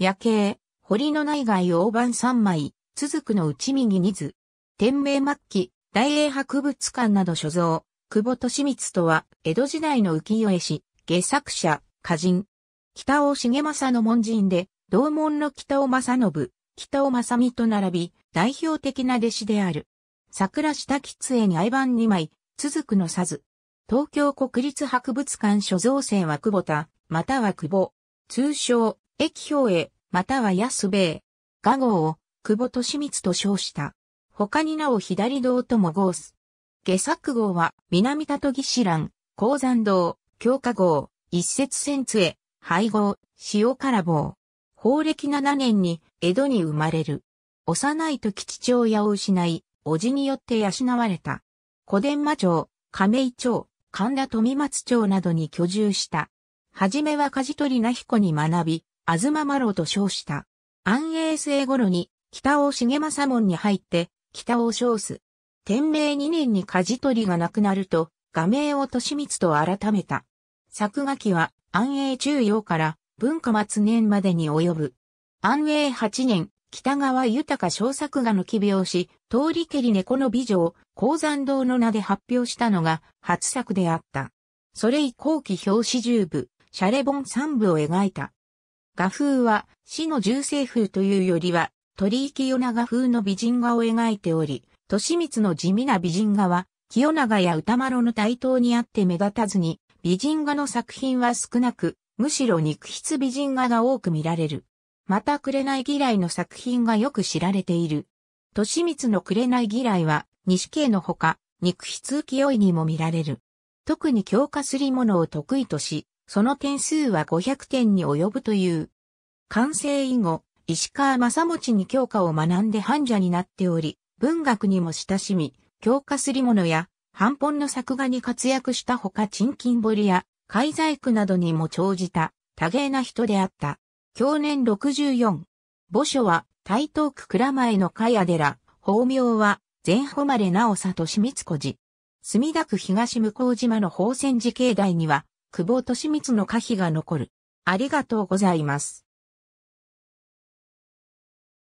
夜景、堀の内外大判三枚、続くの内右二図。天明末期、大英博物館など所蔵、久保利光とは、江戸時代の浮世絵師、下作者、歌人。北尾重政の門人で、同門の北尾正信、北尾正美と並び、代表的な弟子である。桜下吉絵に相番二枚、続くのさず。東京国立博物館所蔵生は久保田、または久保。通称、駅表へ、または安兵衛、画号を久保利光と称した。他になお左道とも号す。下作号は南田と義士蘭、鉱山道、強化号、一節戦杖、配合、塩ら棒。法暦7年に江戸に生まれる。幼い時父親を失い、叔父によって養われた。小伝馬町、亀井町、神田富松町などに居住した。はじめは梶取名彦に学び、あずままろと称した。安永生頃に、北尾重政門に入って、北尾称す。天明二年に舵取りがなくなると、画名を利光と改めた。作画期は、安永中央から文化末年までに及ぶ。安永八年、北川豊小作画の奇病し、通りけり猫の美女を鉱山堂の名で発表したのが初作であった。それ以降期表紙十部、シャレ本三部を描いた。画風は死の重生風というよりは鳥居清長風の美人画を描いており、利光の地味な美人画は清長や歌丸の台頭にあって目立たずに、美人画の作品は少なく、むしろ肉筆美人画が多く見られる。また紅嫌いの作品がよく知られている。利光の紅嫌いは、西系のほか、肉筆清いにも見られる。特に強化すり物を得意とし、その点数は500点に及ぶという。完成以後、石川正持に教科を学んで犯者になっており、文学にも親しみ、教科すり物や、半本の作画に活躍したほか沈金堀や、海細工などにも長じた、多芸な人であった。去年64。墓所は、台東区倉前の茅寺、法名は、前誉直里敏光寺。墨田区東向島の宝泉寺境内には、久保利光の可否が残る。ありがとうございます。